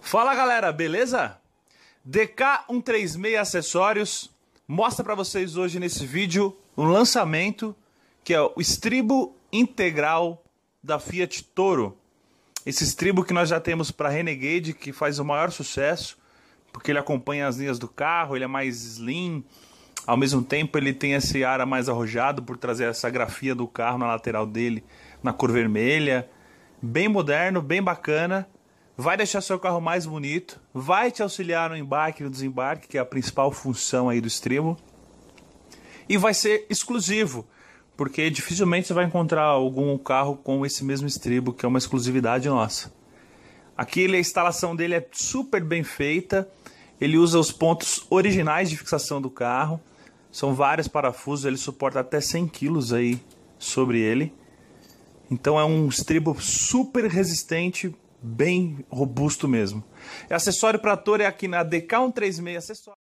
Fala galera, beleza? DK136 Acessórios mostra para vocês hoje nesse vídeo um lançamento que é o estribo integral da Fiat Toro. Esse estribo que nós já temos para Renegade, que faz o maior sucesso, porque ele acompanha as linhas do carro, ele é mais slim, ao mesmo tempo ele tem esse ar mais arrojado por trazer essa grafia do carro na lateral dele, na cor vermelha, bem moderno, bem bacana vai deixar seu carro mais bonito, vai te auxiliar no embarque e no desembarque, que é a principal função aí do extremo, e vai ser exclusivo, porque dificilmente você vai encontrar algum carro com esse mesmo estribo, que é uma exclusividade nossa. Aqui a instalação dele é super bem feita, ele usa os pontos originais de fixação do carro, são vários parafusos, ele suporta até 100 kg aí sobre ele. Então é um estribo super resistente bem robusto mesmo. É acessório para ator é aqui na DK136 acessório.